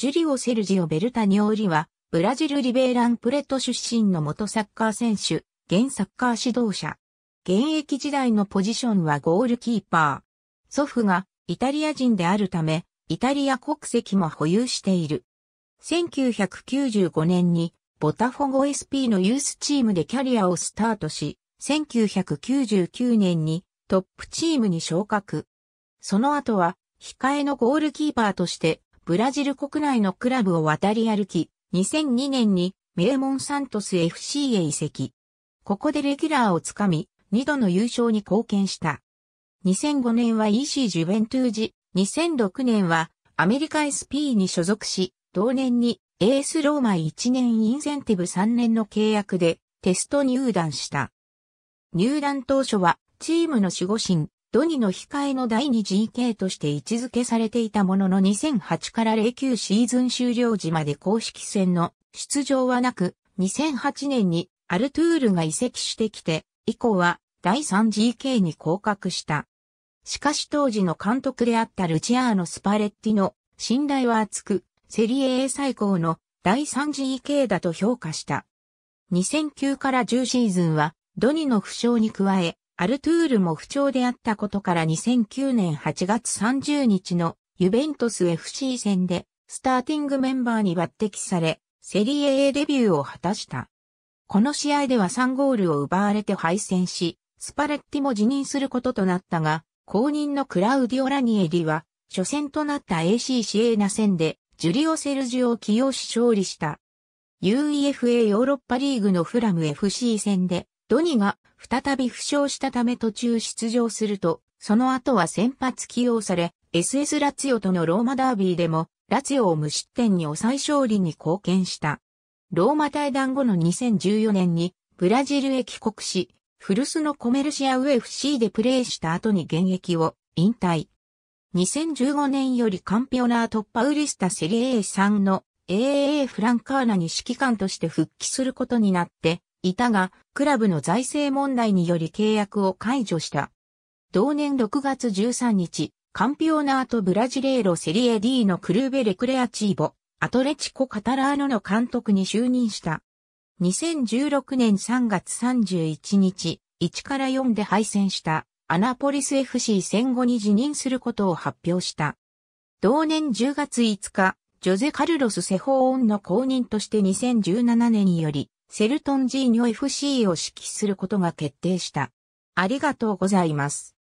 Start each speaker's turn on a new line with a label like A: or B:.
A: ジュリオ・セルジオ・ベルタニオーリは、ブラジルリベーランプレット出身の元サッカー選手、現サッカー指導者。現役時代のポジションはゴールキーパー。祖父がイタリア人であるため、イタリア国籍も保有している。1995年にボタフォゴ SP のユースチームでキャリアをスタートし、1999年にトップチームに昇格。その後は控えのゴールキーパーとしてブラジル国内のクラブを渡り歩き、2002年に名門サントス FC へ移籍。ここでレギュラーをつかみ、2度の優勝に貢献した。2005年は EC ジュベントゥージ、2006年はアメリカ SP に所属し、同年にエースローマ1年インセンティブ3年の契約でテスト入団した。入団当初はチームの守護神、ドニの控えの第 2GK として位置づけされていたものの2008から09シーズン終了時まで公式戦の出場はなく、2008年にアルトゥールが移籍してきて、以降は第 3GK に降格した。しかし当時の監督であったルチアーノ・スパレッティの信頼は厚く、セリエ A 最高の第 3GK だと評価した。2009から10シーズンは、ドニの負傷に加え、アルトゥールも不調であったことから2009年8月30日のユベントス FC 戦でスターティングメンバーに抜擢され、セリエ A デビューを果たした。この試合では3ゴールを奪われて敗戦し、スパレッティも辞任することとなったが、後任のクラウディオ・ラニエリは、初戦となった AC シエーナ戦で、ジュリオ・セルジオを起用し勝利した。UEFA ヨーロッパリーグのフラム FC 戦で、ドニが再び負傷したため途中出場すると、その後は先発起用され、SS ラツィオとのローマダービーでも、ラツィオを無失点に抑え勝利に貢献した。ローマ対談後の2014年に、ブラジルへ帰国し、古巣のコメルシア UFC でプレーした後に現役を引退。2015年よりカンピオナート破。パウリスタセリエ A さんの AAA フランカーナに指揮官として復帰することになって、いたが、クラブの財政問題により契約を解除した。同年6月13日、カンピオナートブラジレーロセリエ D のクルーベレクレアチーボ、アトレチコ・カタラーノの監督に就任した。2016年3月31日、1から4で敗戦したアナポリス FC 戦後に辞任することを発表した。同年10月5日、ジョゼ・カルロス・セホーンの公認として2017年によりセルトンジーニョ FC を指揮することが決定した。ありがとうございます。